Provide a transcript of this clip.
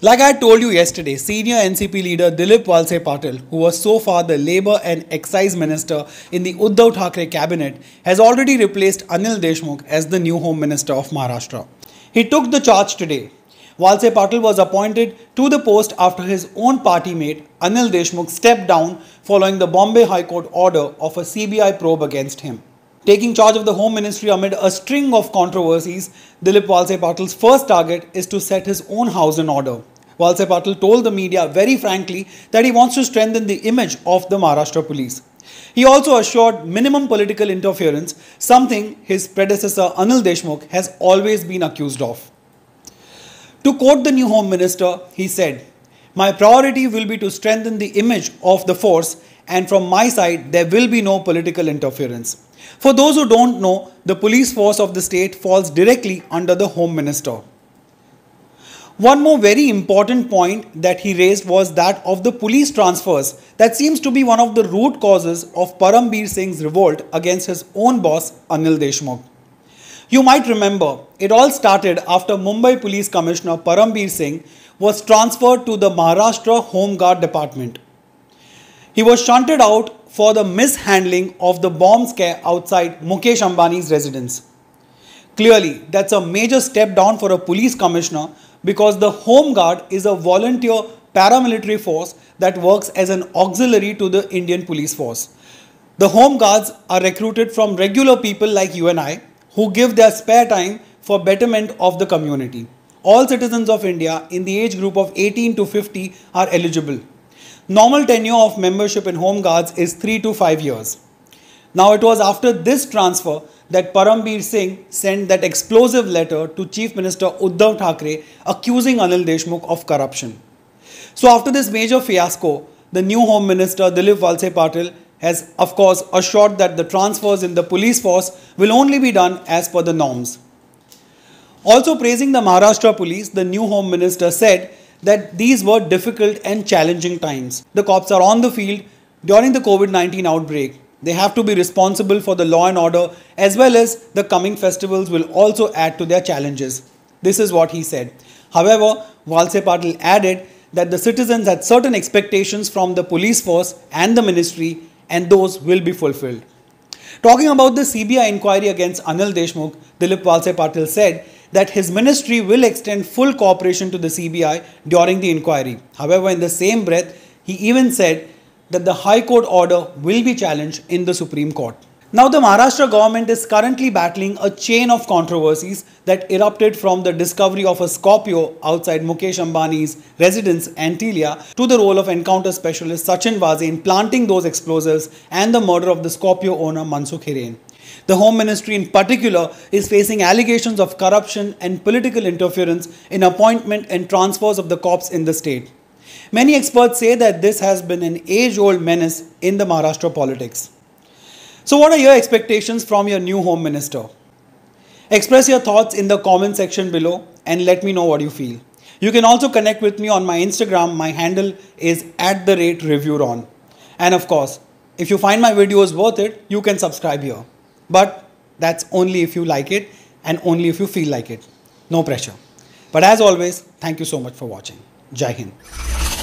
Like I told you yesterday, senior NCP leader Dilip Walse Patil, who was so far the Labour and Excise Minister in the Uddhav Thackeray cabinet, has already replaced Anil Deshmukh as the new Home Minister of Maharashtra. He took the charge today. Walse Patil was appointed to the post after his own party mate Anil Deshmukh stepped down following the Bombay High Court order of a CBI probe against him. Taking charge of the Home Ministry amid a string of controversies, Dilip Walse Patil's first target is to set his own house in order. Walse Patil told the media very frankly that he wants to strengthen the image of the Maharashtra police. He also assured minimum political interference, something his predecessor Anil Deshmukh has always been accused of. To quote the new Home Minister, he said, My priority will be to strengthen the image of the force and from my side, there will be no political interference. For those who don't know, the police force of the state falls directly under the Home Minister. One more very important point that he raised was that of the police transfers. That seems to be one of the root causes of Parambir Singh's revolt against his own boss Anil Deshmukh. You might remember, it all started after Mumbai Police Commissioner Parambir Singh was transferred to the Maharashtra Home Guard Department. He was shunted out for the mishandling of the bomb scare outside Mukesh Ambani's residence. Clearly, that's a major step down for a police commissioner because the Home Guard is a volunteer paramilitary force that works as an auxiliary to the Indian police force. The Home Guards are recruited from regular people like you and I who give their spare time for betterment of the community. All citizens of India in the age group of 18 to 50 are eligible. Normal tenure of membership in Home Guards is 3 to 5 years. Now, it was after this transfer that Parambir Singh sent that explosive letter to Chief Minister Uddhav Thackeray accusing Anil Deshmukh of corruption. So, after this major fiasco, the new Home Minister Dilip Valse Patil has, of course, assured that the transfers in the police force will only be done as per the norms. Also praising the Maharashtra police, the new Home Minister said that these were difficult and challenging times. The cops are on the field during the COVID 19 outbreak. They have to be responsible for the law and order as well as the coming festivals will also add to their challenges. This is what he said. However, Valse Patil added that the citizens had certain expectations from the police force and the ministry and those will be fulfilled. Talking about the CBI inquiry against Anil Deshmukh, Dilip Valse Patil said that his ministry will extend full cooperation to the CBI during the inquiry. However, in the same breath, he even said that the High Court order will be challenged in the Supreme Court. Now, the Maharashtra government is currently battling a chain of controversies that erupted from the discovery of a Scorpio outside Mukesh Ambani's residence, Antilia, to the role of encounter specialist Sachin Vaze in planting those explosives and the murder of the Scorpio owner Mansukh Hiren. The Home Ministry, in particular, is facing allegations of corruption and political interference in appointment and transfers of the cops in the state. Many experts say that this has been an age old menace in the Maharashtra politics. So, what are your expectations from your new Home Minister? Express your thoughts in the comment section below and let me know what you feel. You can also connect with me on my Instagram. My handle is at the rate on. And of course, if you find my videos worth it, you can subscribe here. But that's only if you like it and only if you feel like it. No pressure. But as always, thank you so much for watching. Jai Hind.